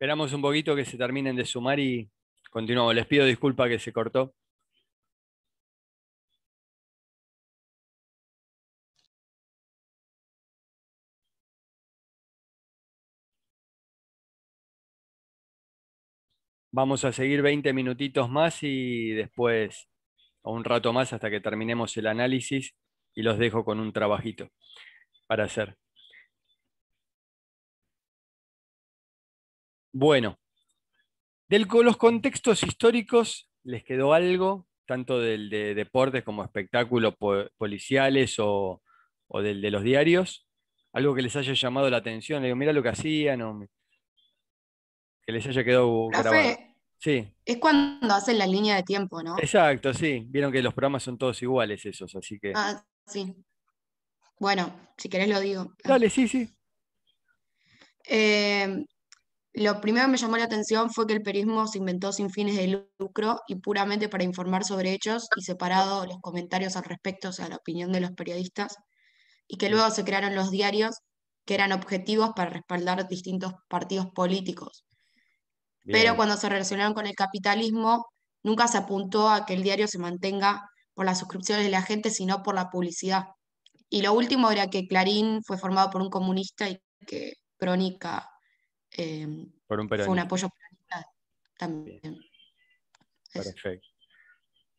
Esperamos un poquito que se terminen de sumar y continuamos. Les pido disculpa que se cortó. Vamos a seguir 20 minutitos más y después, o un rato más, hasta que terminemos el análisis y los dejo con un trabajito para hacer. Bueno, de los contextos históricos, ¿les quedó algo, tanto del de deportes como espectáculos policiales o, del de los diarios? ¿Algo que les haya llamado la atención? Le digo, mira lo que hacían, que les haya quedado grabado. Sí. Es cuando hacen la línea de tiempo, ¿no? Exacto, sí. Vieron que los programas son todos iguales esos, así que. Ah, sí. Bueno, si querés lo digo. Dale, sí, sí. Eh, lo primero que me llamó la atención fue que el periodismo se inventó sin fines de lucro y puramente para informar sobre hechos y separado los comentarios al respecto, o sea, la opinión de los periodistas, y que luego se crearon los diarios que eran objetivos para respaldar distintos partidos políticos. Pero cuando se relacionaron con el capitalismo, nunca se apuntó a que el diario se mantenga por las suscripciones de la gente, sino por la publicidad. Y lo último era que Clarín fue formado por un comunista y que Crónica Em, Por un fue un apoyo también. Perfecto.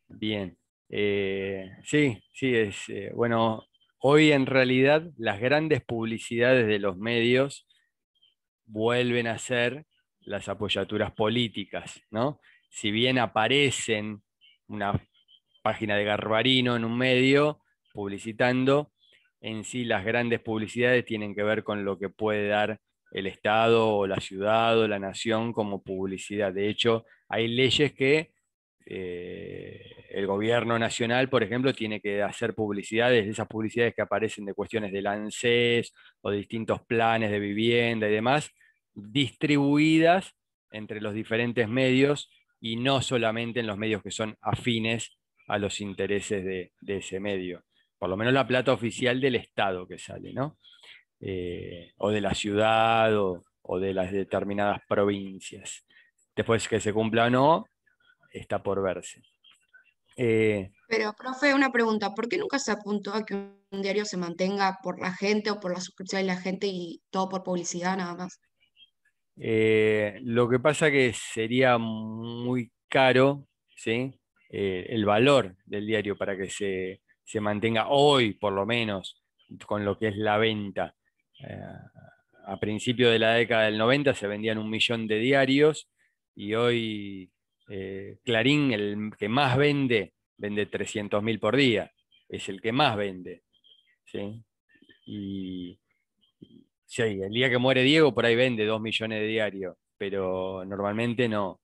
Bien. Eh, sí, sí, es eh, bueno. Hoy en realidad las grandes publicidades de los medios vuelven a ser las apoyaturas políticas, ¿no? Si bien aparecen una página de Garbarino en un medio publicitando, en sí las grandes publicidades tienen que ver con lo que puede dar el Estado o la ciudad o la nación como publicidad. De hecho, hay leyes que eh, el gobierno nacional, por ejemplo, tiene que hacer publicidades, esas publicidades que aparecen de cuestiones de ANSES o de distintos planes de vivienda y demás, distribuidas entre los diferentes medios y no solamente en los medios que son afines a los intereses de ese medio. Por lo menos la plata oficial del Estado que sale, ¿no? Eh, o de la ciudad o, de las determinadas provincias. Después que se cumpla o no, está por verse. Eh, Pero, profe, una pregunta, ¿por qué nunca se apuntó a que un diario se mantenga por la gente o por la suscripción de la gente y todo por publicidad nada más? Eh, lo que pasa que sería muy caro el valor del diario para que se, mantenga hoy, por lo menos, con lo que es la venta. Eh, a principios de la década del 90 se vendían un millón de diarios y hoy eh, Clarín, el que más vende, vende 300.000 por día. Es el que más vende. ¿sí? Y el día que muere Diego, por ahí vende 2 millones de diarios, pero normalmente no,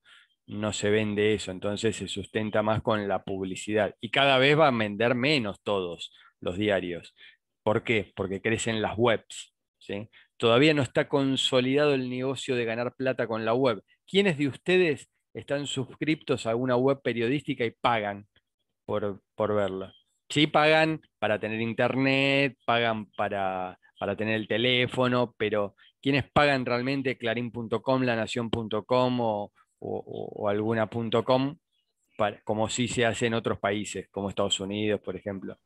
no se vende eso. Entonces se sustenta más con la publicidad. Y cada vez van a vender menos todos los diarios. ¿Por qué? Porque crecen las webs. Todavía no está consolidado el negocio de ganar plata con la web. ¿Quiénes de ustedes están suscriptos a una web periodística y pagan por, verla? Sí, pagan para tener internet, pagan para, tener el teléfono, pero ¿quiénes pagan realmente clarín.com, lanación.com o, o, o alguna.com? Como sí se hace en otros países, como Estados Unidos, por ejemplo.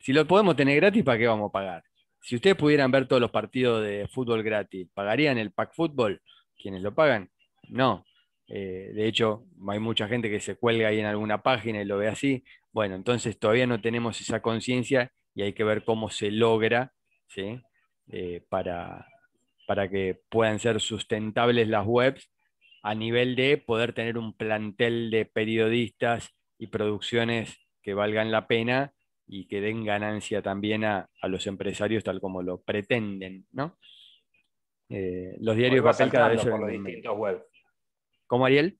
Si lo podemos tener gratis, ¿para qué vamos a pagar? si ustedes pudieran ver todos los partidos de fútbol gratis, ¿pagarían el pack fútbol? ¿Quiénes lo pagan? No. Eh, de hecho, hay mucha gente que se cuelga ahí en alguna página y lo ve así. Bueno, entonces todavía no tenemos esa conciencia y hay que ver cómo se logra ¿sí? Eh, para, para que puedan ser sustentables las webs a nivel de poder tener un plantel de periodistas y producciones que valgan la pena y que den ganancia también a, los empresarios tal como lo pretenden, ¿no? Eh, los diarios papel cada vez por los distintos web. ¿Cómo Ariel?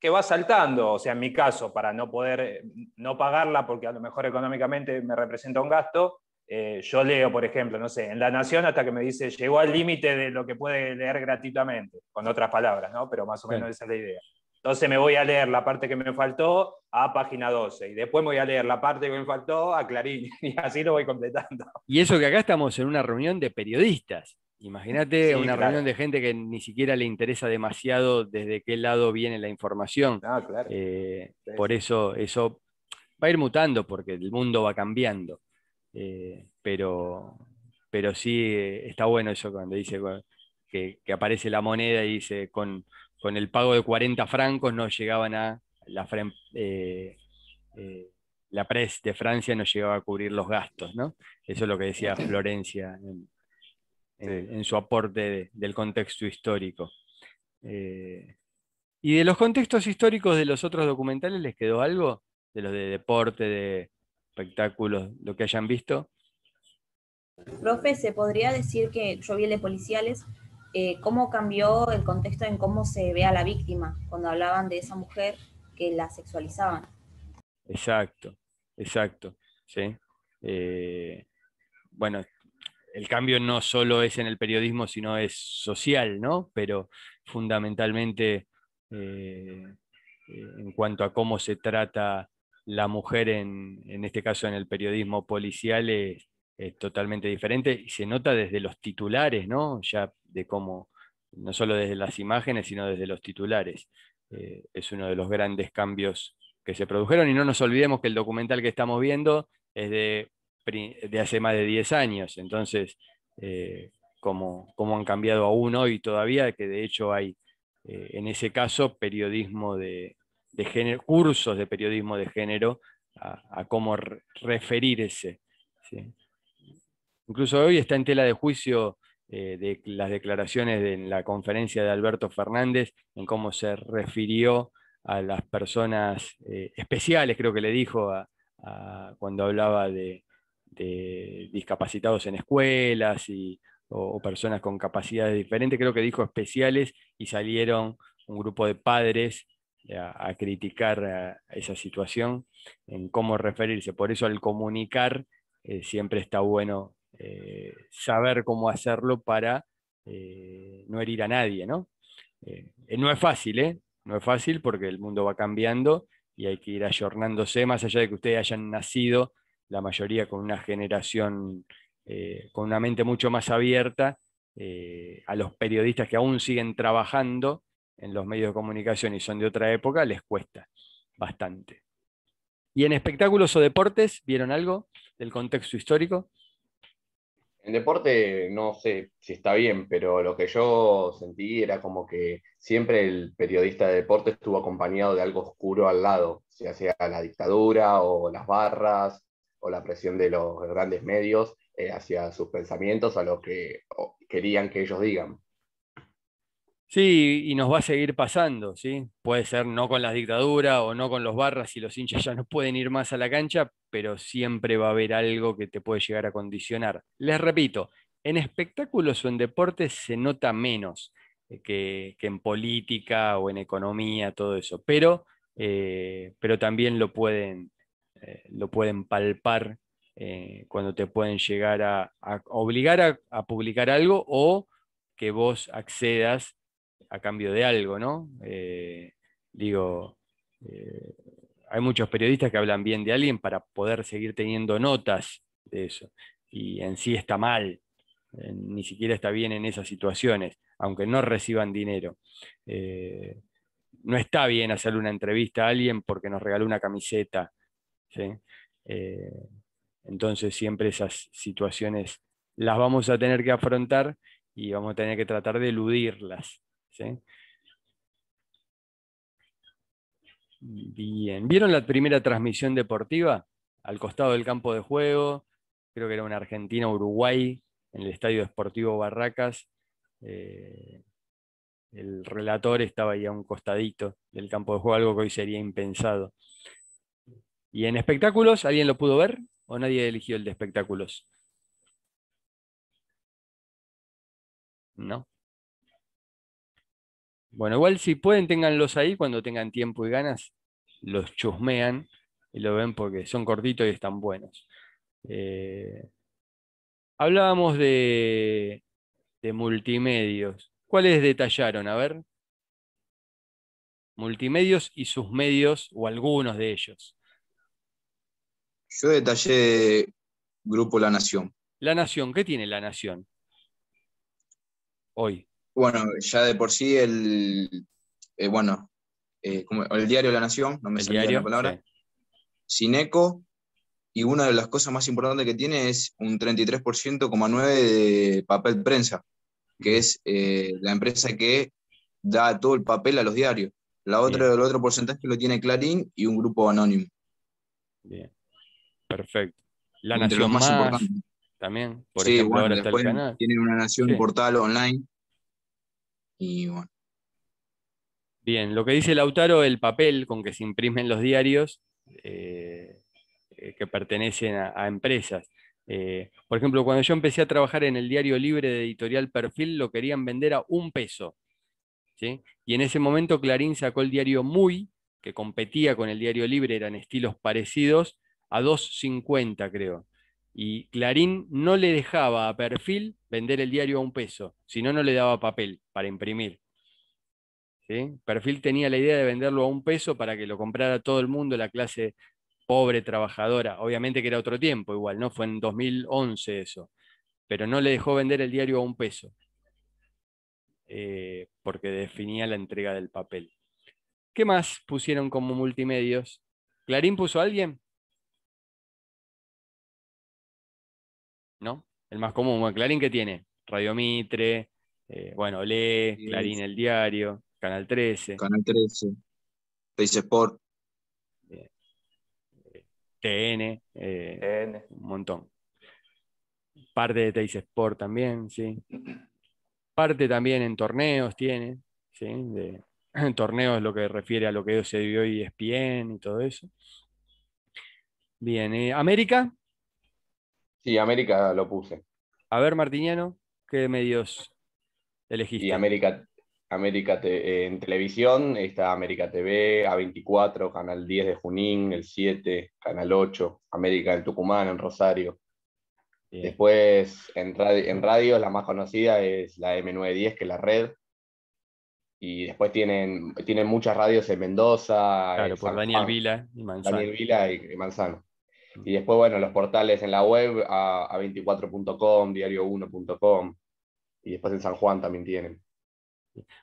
Que va saltando, o sea, en mi caso, para no poder no pagarla porque a lo mejor económicamente me representa un gasto, eh, yo leo, por ejemplo, no sé, en La Nación hasta que me dice llegó al límite de lo que puede leer gratuitamente, con otras palabras, ¿no? Pero más o menos esa es la idea. Entonces me voy a leer la parte que me faltó a página 12 y después voy a leer la parte que me faltó a Clarín y así lo voy completando. Y eso que acá estamos en una reunión de periodistas. Imagínate una reunión de gente que ni siquiera le interesa demasiado desde qué lado viene la información. Ah, claro. Eh, por eso eso va a ir mutando porque el mundo va cambiando. Eh, pero, pero sí eh, está bueno eso cuando dice que, que aparece la moneda y dice con, con el pago de 40 francos no llegaban a la, eh, eh, pres de Francia, no llegaba a cubrir los gastos, ¿no? Eso es lo que decía Florencia en, su aporte del contexto histórico. Eh, ¿Y de los contextos históricos de los otros documentales les quedó algo? De los de deporte, de espectáculos, lo que hayan visto. Profe, se podría decir que yo vi el de policiales, eh, cómo cambió el contexto en cómo se ve a la víctima cuando hablaban de esa mujer que la sexualizaban. Exacto, exacto. ¿sí? Eh, bueno, el cambio no solo es en el periodismo, sino es social, ¿no? Pero fundamentalmente eh, en cuanto a cómo se trata la mujer, en, en este caso en el periodismo policial, es es totalmente diferente y se nota desde los titulares, ¿no? Ya de cómo, no solo desde las imágenes, sino desde los titulares. Eh, es uno de los grandes cambios que se produjeron y no nos olvidemos que el documental que estamos viendo es de, de hace más de 10 años, entonces, eh, como cómo, han cambiado aún hoy todavía, que de hecho hay, eh, en ese caso, periodismo de, género, cursos de periodismo de género a, cómo referirse. Incluso hoy está en tela de juicio eh, de las declaraciones de, en la conferencia de Alberto Fernández en cómo se refirió a las personas eh, especiales, creo que le dijo cuando hablaba de, discapacitados en escuelas y, o, personas con capacidades diferentes, creo que dijo especiales y salieron un grupo de padres eh, a, criticar esa situación en cómo referirse. Por eso al comunicar siempre está bueno eh, saber cómo hacerlo para eh, no herir a nadie, ¿no? Eh, no es fácil, ¿eh? No es fácil porque el mundo va cambiando y hay que ir ayornándose, más allá de que ustedes hayan nacido, la mayoría con una generación, con una mente mucho más abierta, a los periodistas que aún siguen trabajando en los medios de comunicación y son de otra época, les cuesta bastante. ¿Y en espectáculos o deportes vieron algo del contexto histórico? En deporte no sé si está bien, pero lo que yo sentí era como que siempre el periodista de deporte estuvo acompañado de algo oscuro al lado, si sea la dictadura o las barras o la presión de los grandes medios eh, hacia sus pensamientos, a lo que querían que ellos digan. Sí, y nos va a seguir pasando, ¿sí? Puede ser no con las dictaduras o no con los barras y los hinchas ya no pueden ir más a la cancha, pero siempre va a haber algo que te puede llegar a condicionar. Les repito, en espectáculos o en deportes se nota menos eh, que, en política o en economía, todo eso, pero, eh, pero también lo pueden, eh, lo pueden palpar cuando te pueden llegar a, obligar a publicar algo o que vos accedas a cambio de algo, ¿no? Eh, digo, eh, hay muchos periodistas que hablan bien de alguien para poder seguir teniendo notas de eso. Y en sí está mal, eh, ni siquiera está bien en esas situaciones, aunque no reciban dinero. no está bien hacer una entrevista a alguien porque nos regaló una camiseta. entonces siempre esas situaciones las vamos a tener que afrontar y vamos a tener que tratar de eludirlas. Bien, ¿vieron la primera transmisión deportiva? Al costado del campo de juego, creo que era una Argentina-Uruguay, en el Estadio Deportivo Barracas. Eh, el relator estaba ahí a un costadito del campo de juego, algo que hoy sería impensado. ¿Y en espectáculos? ¿Alguien lo pudo ver o nadie eligió el de espectáculos? No. Bueno, igual si pueden, ténganlos ahí cuando tengan tiempo y ganas, los chusmean y lo ven porque son cortitos y están buenos. Eh, hablábamos de, de multimedios. ¿Cuáles detallaron? A ver. Multimedios y sus medios o algunos de ellos. Yo detallé Grupo La Nación. La Nación, ¿qué tiene La Nación? Hoy. Bueno, ya de por sí el, eh, bueno, eh, el diario La Nación, no me salía la palabra, y una de las cosas más importantes que tiene es un 33,9% de papel prensa, que es eh, la empresa que da todo el papel a los diarios. La otra, el otro porcentaje lo tiene Clarín y un grupo anónimo. Bien, perfecto. La Nación También, por sí, ahora Tiene una Nación portal online y bueno. Bien, lo que dice Lautaro, el papel con que se imprimen los diarios eh, eh, que pertenecen a, empresas. Eh, por ejemplo, cuando yo empecé a trabajar en el diario libre de editorial Perfil, lo querían vender a un peso. Y en ese momento Clarín sacó el diario Muy, que competía con el diario libre, eran estilos parecidos, a 2.50 creo y Clarín no le dejaba a Perfil vender el diario a un peso, si no, no le daba papel para imprimir. Perfil tenía la idea de venderlo a un peso para que lo comprara todo el mundo, la clase pobre trabajadora. Obviamente que era otro tiempo igual, ¿no? Fue en 2011 eso, pero no le dejó vender el diario a un peso, eh, porque definía la entrega del papel. ¿Qué más pusieron como multimedios? ¿Clarín puso a alguien? ¿no? El más común, Clarín que tiene Radio Mitre, eh, bueno, Le, Clarín el Diario, Canal 13. Canal 13, Sport. TN, eh, un montón. Parte de Teis Sport también, sí. Parte también en torneos tiene, sí, de, en torneos lo que refiere a lo que se vio y ESPN y todo eso. Bien, eh, América, Sí, América lo puse. A ver, Martiniano, ¿qué medios elegiste? Y América, América eh, en televisión está América TV, A24, Canal 10 de Junín, el 7, Canal 8, América del Tucumán, en Rosario. Después en, radio, la más conocida es la M910, que es la red. Y después tienen, tienen muchas radios en Mendoza. Claro, Daniel Vila, y Daniel Vila y Manzano. Y después, bueno, los portales en la web, a, 24.com, diario1.com, y después en San Juan también tienen.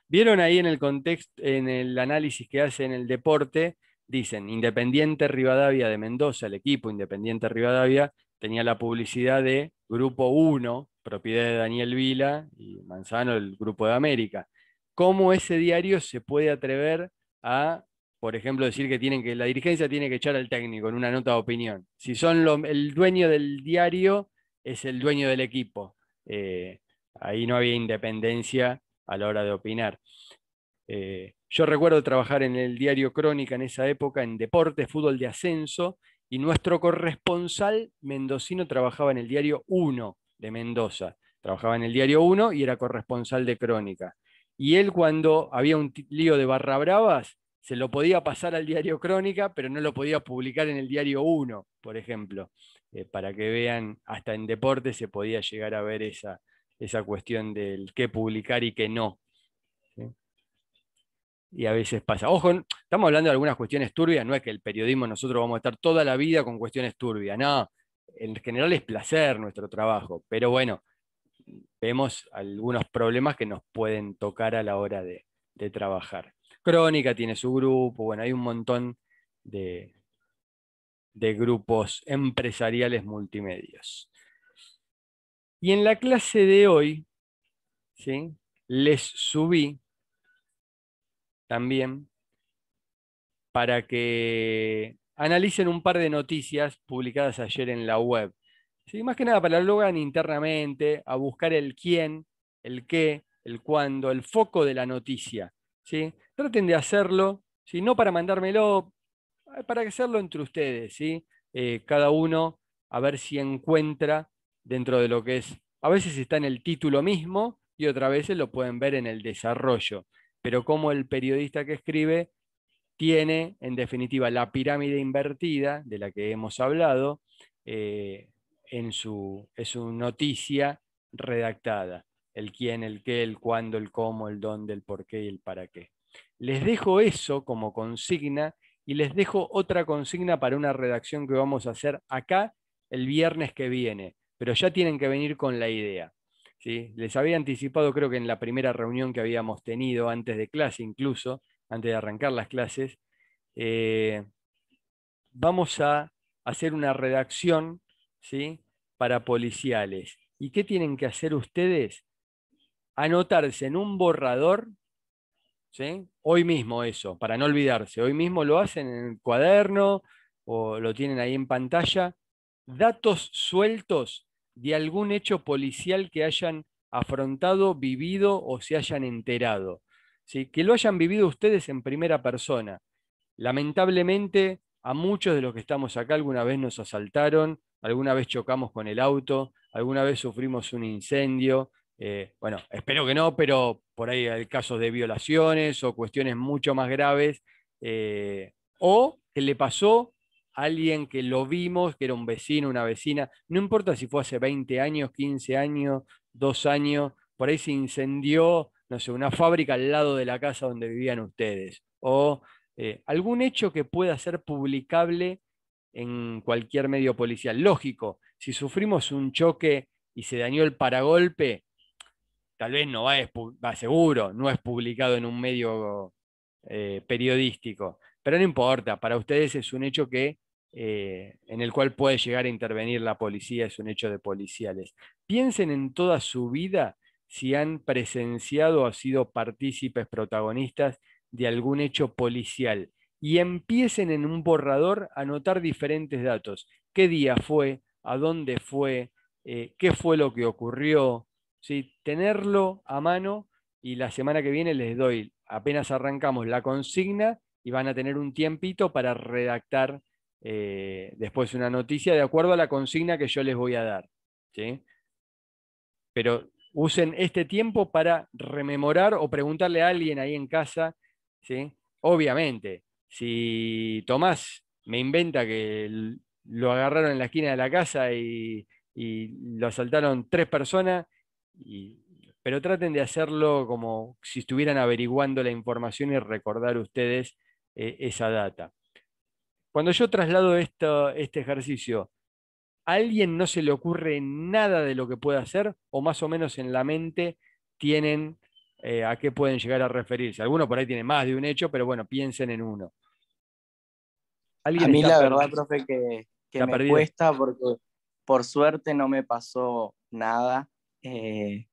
Vieron ahí en el contexto, en el análisis que hace en el deporte, dicen Independiente Rivadavia de Mendoza, el equipo Independiente Rivadavia, tenía la publicidad de Grupo 1, propiedad de Daniel Vila y Manzano, el Grupo de América. ¿Cómo ese diario se puede atrever a por ejemplo, decir que, tienen que la dirigencia tiene que echar al técnico en una nota de opinión. Si son el dueño del diario, es el dueño del equipo. Eh, ahí no había independencia a la hora de opinar. Eh, yo recuerdo trabajar en el diario Crónica en esa época, en deportes, fútbol de ascenso, y nuestro corresponsal mendocino trabajaba en el diario 1 de Mendoza. Trabajaba en el diario 1 y era corresponsal de Crónica. Y él cuando había un lío de barra bravas, se lo podía pasar al diario Crónica, pero no lo podía publicar en el diario 1, por ejemplo, eh, para que vean, hasta en deporte se podía llegar a ver esa, esa cuestión del qué publicar y qué no. Y a veces pasa. Ojo, estamos hablando de algunas cuestiones turbias, no es que el periodismo nosotros vamos a estar toda la vida con cuestiones turbias, no. En general es placer nuestro trabajo, pero bueno, vemos algunos problemas que nos pueden tocar a la hora de trabajar. Crónica tiene su grupo, bueno, hay un montón de, grupos empresariales multimedios. Y en la clase de hoy, ¿sí? les subí también para que analicen un par de noticias publicadas ayer en la web. ¿Sí? Más que nada para hagan internamente, a buscar el quién, el qué, el cuándo, el foco de la noticia. ¿sí? Traten de hacerlo, no para mandármelo, eh, para hacerlo entre ustedes, ¿sí? Eh, cada uno a ver si encuentra dentro de lo que es. A veces está en el título mismo y otras veces lo pueden ver en el desarrollo, pero como el periodista que escribe tiene, en definitiva, la pirámide invertida de la que hemos hablado eh, en su noticia redactada el quién, el qué, el cuándo, el cómo, el dónde, el por qué y el para qué. Les dejo eso como consigna y les dejo otra consigna para una redacción que vamos a hacer acá el viernes que viene, pero ya tienen que venir con la idea. ¿sí? Les había anticipado, creo que en la primera reunión que habíamos tenido antes de clase, incluso antes de arrancar las clases, eh, vamos a hacer una redacción ¿sí? para policiales. ¿Y qué tienen que hacer ustedes? anotarse en un borrador, ¿sí? hoy mismo eso, para no olvidarse, hoy mismo lo hacen en el cuaderno o lo tienen ahí en pantalla, datos sueltos de algún hecho policial que hayan afrontado, vivido o se hayan enterado. ¿sí? Que lo hayan vivido ustedes en primera persona. Lamentablemente, a muchos de los que estamos acá alguna vez nos asaltaron, alguna vez chocamos con el auto, alguna vez sufrimos un incendio, eh, bueno, espero que no, pero por ahí hay casos de violaciones o cuestiones mucho más graves, eh, o que le pasó a alguien que lo vimos, que era un vecino, una vecina, no importa si fue hace 20 años, 15 años, 2 años, por ahí se incendió, no sé, una fábrica al lado de la casa donde vivían ustedes, o eh, algún hecho que pueda ser publicable en cualquier medio policial. Lógico, si sufrimos un choque y se dañó el paragolpe, tal vez no va, seguro, no es publicado en un medio eh, periodístico, pero no importa, para ustedes es un hecho que eh, en el cual puede llegar a intervenir la policía, es un hecho de policiales. Piensen en toda su vida si han presenciado o sido partícipes protagonistas de algún hecho policial y empiecen en un borrador a anotar diferentes datos. ¿Qué día fue? ¿A dónde fue? Eh, ¿Qué fue lo que ocurrió? tenerlo a mano y la semana que viene les doy, apenas arrancamos la consigna y van a tener un tiempito para redactar eh, después una noticia de acuerdo a la consigna que yo les voy a dar. Pero usen este tiempo para rememorar o preguntarle a alguien ahí en casa. ¿sí? Obviamente, si Tomás me inventa que lo agarraron en la esquina de la casa y, y lo asaltaron tres personas, pero traten de hacerlo como si estuvieran averiguando la información y recordar ustedes eh, esa data. Cuando yo traslado este ejercicio, alguien no se le ocurre nada de lo que puede hacer o más o menos en la mente tienen eh, a qué pueden llegar a referirse? alguno por ahí tiene más de un hecho, pero bueno, piensen en uno. a mí la verdad, profe, que, que me cuesta porque por suerte no me pasó nada eh,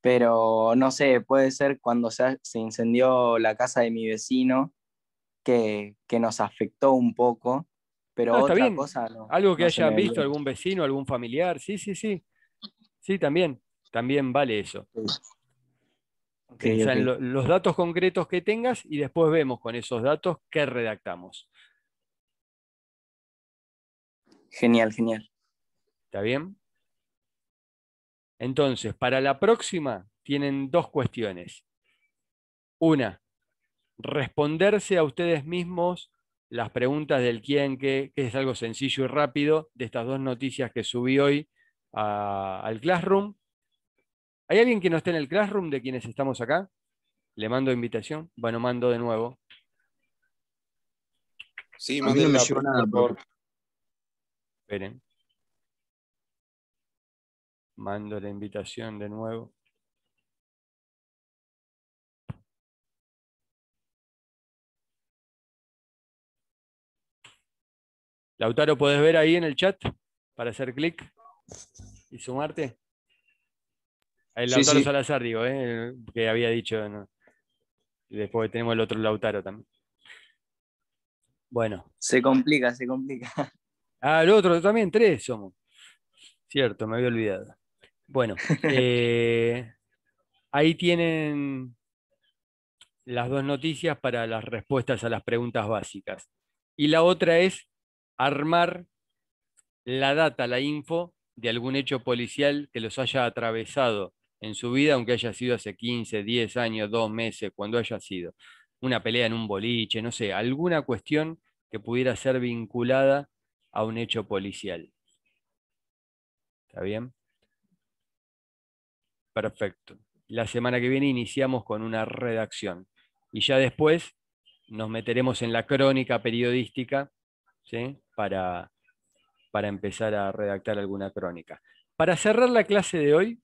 pero no sé, puede ser cuando se, incendió la casa de mi vecino que, nos afectó un poco, pero otra cosa Algo que haya hayan visto algún vecino, algún familiar, sí, sí, sí. Sí, también, también vale eso. Eh, los datos concretos que tengas y después vemos con esos datos qué redactamos. Genial, genial. ¿Está bien? Entonces, para la próxima tienen dos cuestiones. Una, responderse a ustedes mismos las preguntas del quién, qué, que es algo sencillo y rápido, de estas dos noticias que subí hoy al Classroom. ¿Hay alguien que no esté en el Classroom de quienes estamos acá? Le mando invitación. Bueno, mando de nuevo. Sí, mandé no Esperen. Mando la invitación de nuevo. Lautaro, ¿podés ver ahí en el chat para hacer clic y sumarte? El Lautaro Salazar, digo, eh, que había dicho. Después tenemos el otro Lautaro también. Bueno. Se complica, se complica. Ah, el otro también, tres somos. Cierto, me había olvidado. Bueno, eh, ahí tienen las dos noticias para las respuestas a las preguntas básicas. Y la otra es armar la data, la info de algún hecho policial que los haya atravesado en su vida, aunque haya sido hace 15, 10 años, 2 meses, cuando haya sido. Una pelea en un boliche, no sé, alguna cuestión que pudiera ser vinculada a un hecho policial. ¿Está bien? Perfecto. La semana que viene iniciamos con una redacción y ya después nos meteremos en la crónica periodística ¿sí? para, para empezar a redactar alguna crónica. Para cerrar la clase de hoy,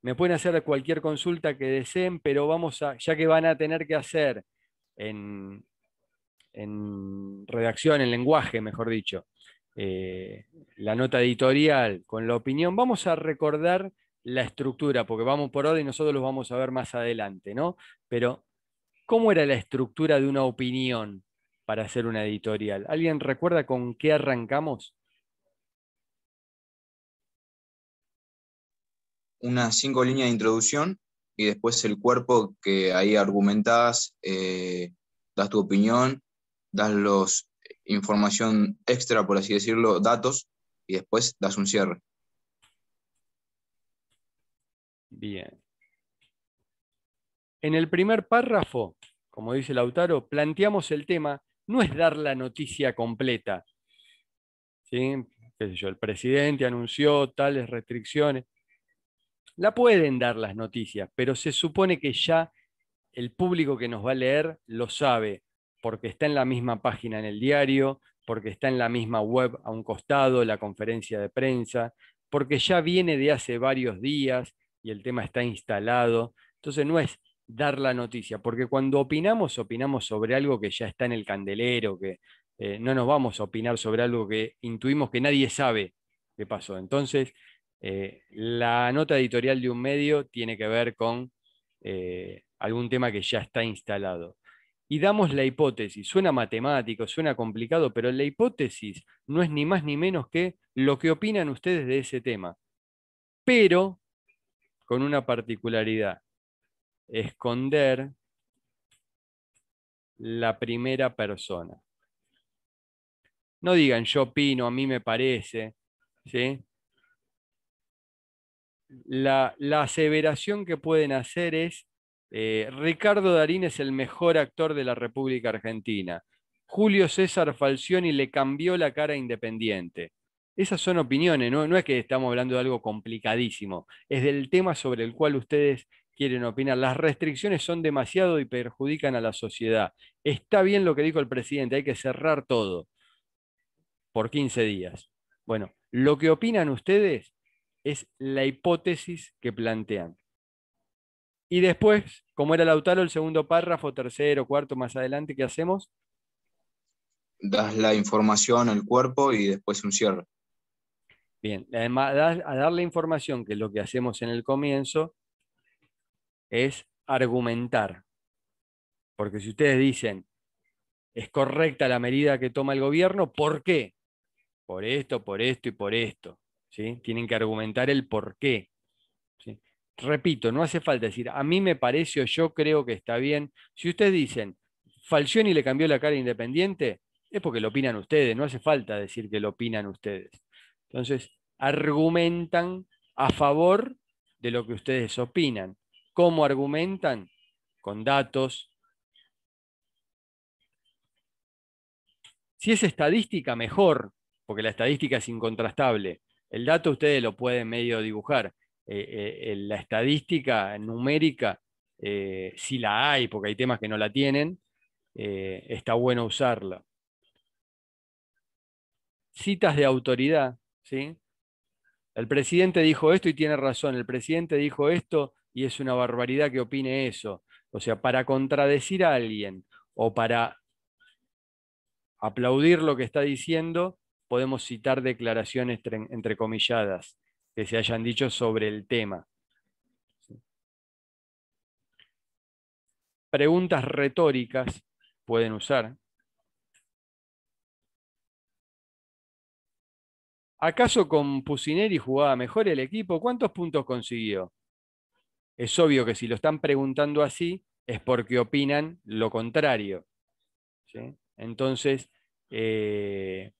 me pueden hacer cualquier consulta que deseen, pero vamos a, ya que van a tener que hacer en, redacción, en lenguaje, mejor dicho, eh, la nota editorial con la opinión, vamos a recordar la estructura, porque vamos por orden y nosotros los vamos a ver más adelante, ¿no? Pero, ¿cómo era la estructura de una opinión para hacer una editorial? ¿Alguien recuerda con qué arrancamos? Unas cinco líneas de introducción y después el cuerpo que ahí argumentás, eh, das tu opinión, das los eh, información extra, por así decirlo, datos, y después das un cierre. Bien. En el primer párrafo, como dice Lautaro, planteamos el tema, no es dar la noticia completa. ¿Sí? El presidente anunció tales restricciones. La pueden dar las noticias, pero se supone que ya el público que nos va a leer lo sabe, porque está en la misma página en el diario, porque está en la misma web a un costado, la conferencia de prensa, porque ya viene de hace varios días y el tema está instalado. Entonces no es dar la noticia, porque cuando opinamos, opinamos sobre algo que ya está en el candelero, que eh, no nos vamos a opinar sobre algo que intuimos que nadie sabe qué pasó. Entonces, eh, la nota editorial de un medio tiene que ver con eh, algún tema que ya está instalado. Y damos la hipótesis, suena matemático, suena complicado, pero la hipótesis no es ni más ni menos que lo que opinan ustedes de ese tema. Pero con una particularidad, esconder la primera persona. No digan yo opino, a mí me parece, ¿sí? La, aseveración que pueden hacer es, eh, Ricardo Darín es el mejor actor de la República Argentina. Julio César Falcioni le cambió la cara Independiente. Esas son opiniones, ¿no? es que estamos hablando de algo complicadísimo, es del tema sobre el cual ustedes quieren opinar. Las restricciones son demasiado y perjudican a la sociedad. Está bien lo que dijo el presidente, hay que cerrar todo por 15 días. Bueno, lo que opinan ustedes es la hipótesis que plantean. Y después, como era Lautaro, el segundo párrafo, tercero, cuarto, más adelante, ¿qué hacemos? Das la información al cuerpo y después un cierre. Bien, además, a dar la información, que es lo que hacemos en el comienzo, es argumentar. Porque si ustedes dicen, es correcta la medida que toma el gobierno, ¿por qué? Por esto, por esto y por esto. ¿sí? Tienen que argumentar el por qué. Repito, no hace falta decir, a mí me parece o yo creo que está bien. Si ustedes dicen, y le cambió la cara Independiente, es porque lo opinan ustedes, no hace falta decir que lo opinan ustedes. Entonces, argumentan a favor de lo que ustedes opinan. ¿Cómo argumentan? Con datos. Si es estadística, mejor, porque la estadística es incontrastable. El dato ustedes lo pueden medio dibujar. Eh, eh, la estadística numérica, eh, si la hay, porque hay temas que no la tienen, está bueno usarla. Citas de autoridad, ¿sí? El presidente dijo esto y tiene razón, el presidente dijo esto y es una barbaridad que opine eso. O sea, para contradecir a alguien o para aplaudir lo que está diciendo, podemos citar declaraciones entrecomilladas que se hayan dicho sobre el tema. Preguntas retóricas pueden usar, ¿Acaso con Pusineri jugaba mejor el equipo? ¿Cuántos puntos consiguió? Es obvio que si lo están preguntando así es porque opinan lo contrario. Entonces, eh,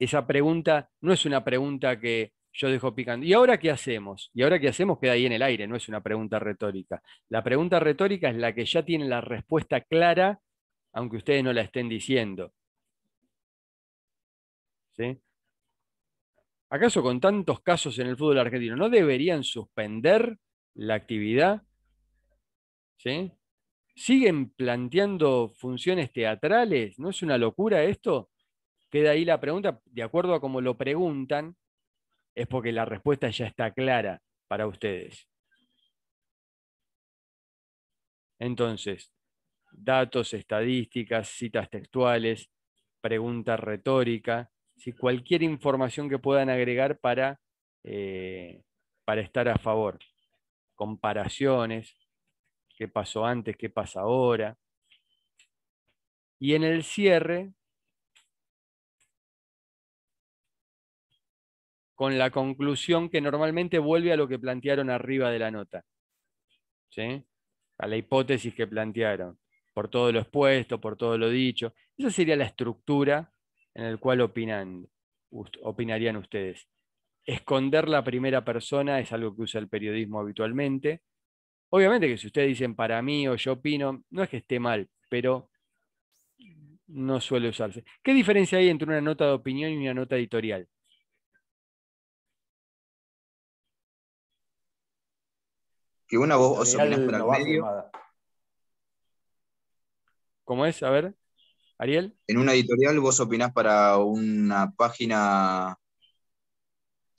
esa pregunta no es una pregunta que yo dejo picando. ¿Y ahora qué hacemos? ¿Y ahora qué hacemos? Queda ahí en el aire, no es una pregunta retórica. La pregunta retórica es la que ya tiene la respuesta clara, aunque ustedes no la estén diciendo. ¿Sí? ¿Acaso con tantos casos en el fútbol argentino no deberían suspender la actividad? ¿Sí? ¿Siguen planteando funciones teatrales? ¿No es una locura esto? Queda ahí la pregunta, de acuerdo a cómo lo preguntan, es porque la respuesta ya está clara para ustedes. Entonces, datos, estadísticas, citas textuales, pregunta retórica, cualquier información que puedan agregar para, eh, para estar a favor. Comparaciones, qué pasó antes, qué pasa ahora. Y en el cierre, con la conclusión que normalmente vuelve a lo que plantearon arriba de la nota, ¿sí? a la hipótesis que plantearon, por todo lo expuesto, por todo lo dicho. Esa sería la estructura en el cual opinan, opinarían ustedes. Esconder la primera persona es algo que usa el periodismo habitualmente. Obviamente que si ustedes dicen para mí o yo opino, no es que esté mal, pero no suele usarse. ¿Qué diferencia hay entre una nota de opinión y una nota editorial? Que una voz ¿Cómo es? A ver. En una editorial vos opinás para una página,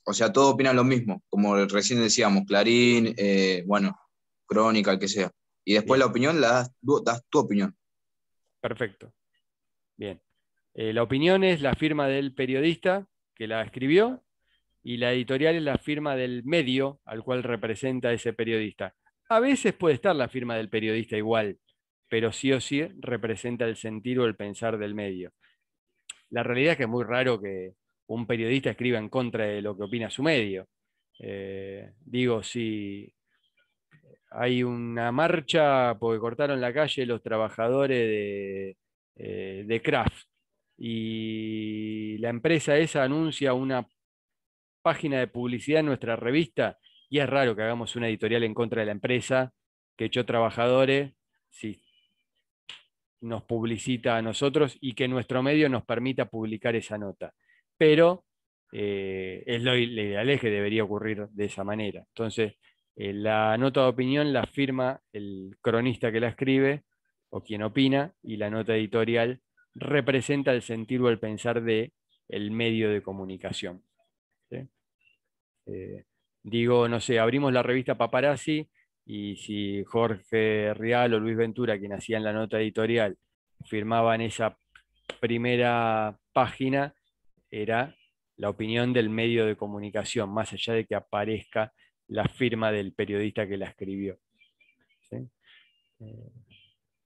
o sea, todos opinan lo mismo, como recién decíamos, Clarín, eh, bueno, Crónica, el que sea. Y después la opinión la das, das, tu opinión. Perfecto. Bien. Eh, la opinión es la firma del periodista que la escribió y la editorial es la firma del medio al cual representa ese periodista. A veces puede estar la firma del periodista igual, pero sí o sí representa el sentir o el pensar del medio. La realidad es que es muy raro que un periodista escriba en contra de lo que opina su medio. Eh, digo, si hay una marcha porque cortaron la calle los trabajadores eh, de, Kraft y la empresa esa anuncia una página de publicidad en nuestra revista y es raro que hagamos una editorial en contra de la empresa que echó trabajadores nos publicita a nosotros y que nuestro medio nos permita publicar esa nota. Pero eh, es lo ideal es que debería ocurrir de esa manera. Entonces, eh, la nota de opinión la firma el cronista que la escribe o quien opina y la nota editorial representa el sentir o el pensar de el medio de comunicación. Eh, digo, no sé, abrimos la revista Paparazzi y si Jorge Rial o Luis Ventura, quien hacían la nota editorial, firmaban esa primera página, era la opinión del medio de comunicación, más allá de que aparezca la firma del periodista que la escribió. Eh,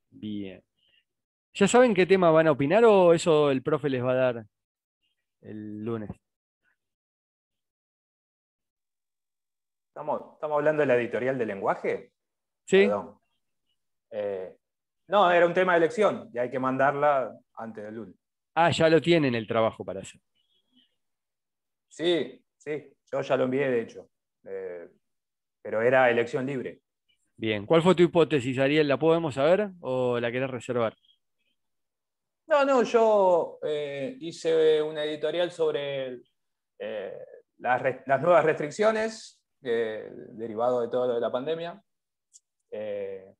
bien. ¿Ya saben qué tema van a opinar o eso el profe les va a dar el lunes? Estamos, hablando de la editorial del lenguaje. Sí. Eh, no, era un tema de elección y hay que mandarla antes del lunes. Ah, ya lo tienen el trabajo para eso. Sí, sí, yo ya lo envié de hecho. Eh, pero era elección libre. Bien, ¿cuál fue tu hipótesis, Ariel? ¿La podemos saber o la querés reservar? No, no, yo eh, hice una editorial sobre las, nuevas restricciones eh, derivado de todo lo de la pandemia. Eh,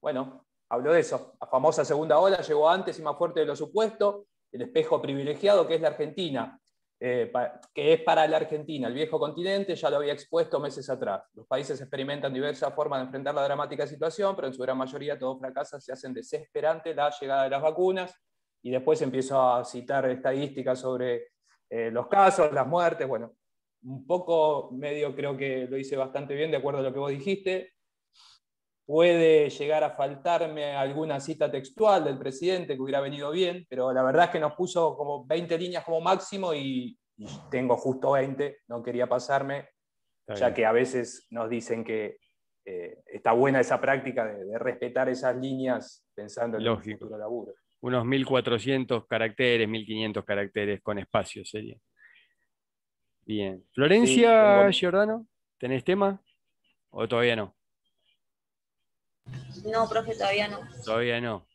bueno, hablo de eso. La famosa segunda ola llegó antes y más fuerte de lo supuesto. El espejo privilegiado que es la Argentina, eh, que es para la Argentina, el viejo continente, ya lo había expuesto meses atrás. Los países experimentan diversas formas de enfrentar la dramática situación, pero en su gran mayoría todo fracasa, se hacen desesperantes la llegada de las vacunas. Y después empiezo a citar estadísticas sobre los casos, las muertes, bueno, un poco medio creo que lo hice bastante bien de acuerdo a lo que vos dijiste. Puede llegar a faltarme alguna cita textual del presidente que hubiera venido bien, pero la verdad es que nos puso como 20 líneas como máximo y, tengo justo 20, no quería pasarme, ya que a veces nos dicen que eh, está buena esa práctica de, respetar esas líneas pensando en el futuro laburo. Unos 1.400 caracteres, 1.500 caracteres con espacio sería. Bien. Florencia Giordano, ¿tenés tema? ¿O todavía no? No, profe, todavía no. Todavía no.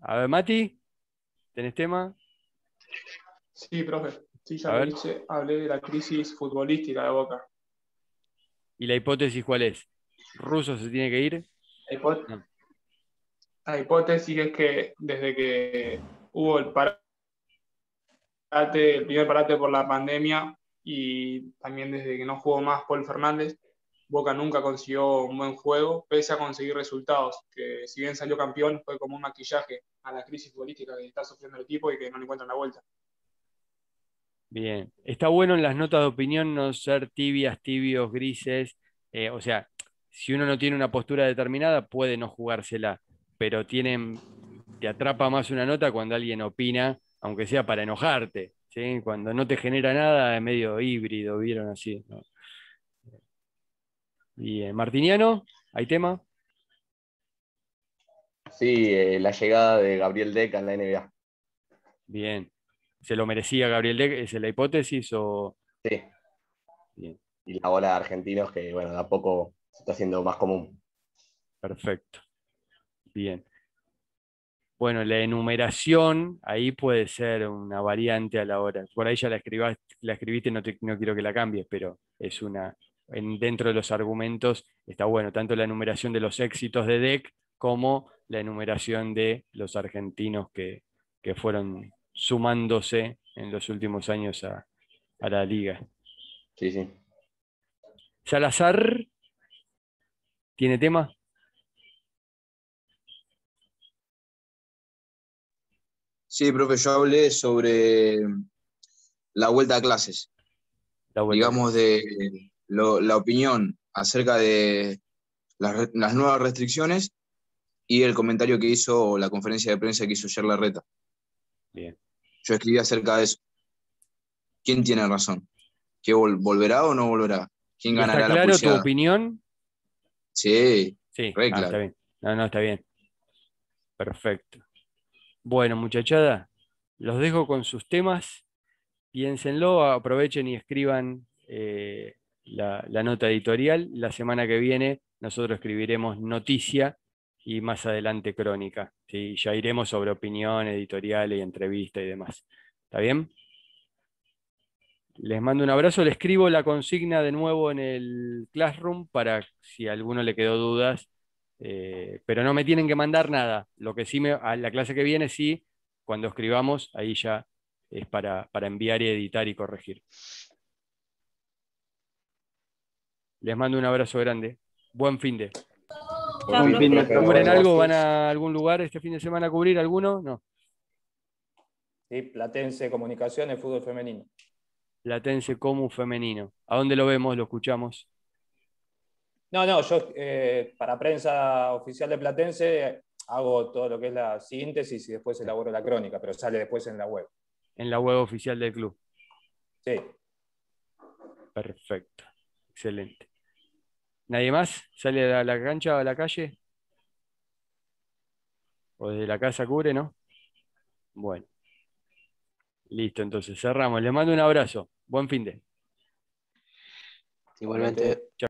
A ver, Mati, ¿tenés tema? Sí, profe. Sí, ya hablé de la crisis futbolística de Boca. ¿Y la hipótesis cuál es? ¿Ruso se tiene que ir? La, la hipótesis es que desde que hubo el parate, el primer parate por la pandemia, y también desde que no jugó más Paul Fernández, Boca nunca consiguió un buen juego, pese a conseguir resultados, que si bien salió campeón fue como un maquillaje a la crisis futbolística que está sufriendo el equipo y que no le encuentran la vuelta. Bien, está bueno en las notas de opinión no ser tibias, tibios, grises, eh, o sea, si uno no tiene una postura determinada puede no jugársela, pero tienen, te atrapa más una nota cuando alguien opina, aunque sea para enojarte, cuando no te genera nada, es medio híbrido, vieron así. Bien, eh, Martiniano, ¿hay tema? Sí, eh, la llegada de Gabriel Deca en la NBA. Bien. ¿Se lo merecía Gabriel Deck? ¿Es la hipótesis o...? Sí. Y la bola de argentinos que, bueno, de a poco se está haciendo más común. Perfecto. Bien. Bueno, la enumeración ahí puede ser una variante a la hora. Por ahí ya la, escribas, la escribiste, no, no quiero que la cambies, pero es una, en, dentro de los argumentos está bueno, tanto la enumeración de los éxitos de DEC como la enumeración de los argentinos que, fueron sumándose en los últimos años a, a la liga. Sí, sí. Salazar, ¿tiene tema? Sí, profe, yo hablé sobre la vuelta a clases. La Digamos, de la opinión acerca de las, nuevas restricciones y el comentario que hizo, la conferencia de prensa que hizo ayer Reta. Bien. Yo escribí acerca de eso. ¿Quién tiene razón? ¿Que volverá o no volverá? ¿Quién ganará ¿Está claro tu opinión? Sí, sí. No, no, está bien. Perfecto. Bueno, muchachada, los dejo con sus temas. Piénsenlo, aprovechen y escriban eh, la, nota editorial. La semana que viene nosotros escribiremos noticia y más adelante crónica. Y Ya iremos sobre opinión, y entrevista y demás. ¿Está bien? Les mando un abrazo, les escribo la consigna de nuevo en el Classroom para si a alguno le quedó dudas, eh, pero no me tienen que mandar nada. Lo que sí me, la clase que viene, sí, cuando escribamos, ahí ya es para, enviar y editar y corregir. Les mando un abrazo grande. Buen fin de. ¿Cubren algo? ¿Van a algún lugar este fin de semana a cubrir alguno? No. Sí, Platense Comunicaciones, fútbol femenino. Platense común femenino. ¿A dónde lo vemos? ¿Lo escuchamos? No, no, yo eh, para prensa oficial de Platense hago todo lo que es la síntesis y después elaboro la crónica, pero sale después en la web. En la web oficial del club. Sí. Perfecto, excelente. ¿Nadie más? ¿Sale a la cancha o a la calle? ¿O desde la casa cubre, no? Bueno. Listo, entonces cerramos. Les mando un abrazo. Buen fin de. Igualmente. Chao.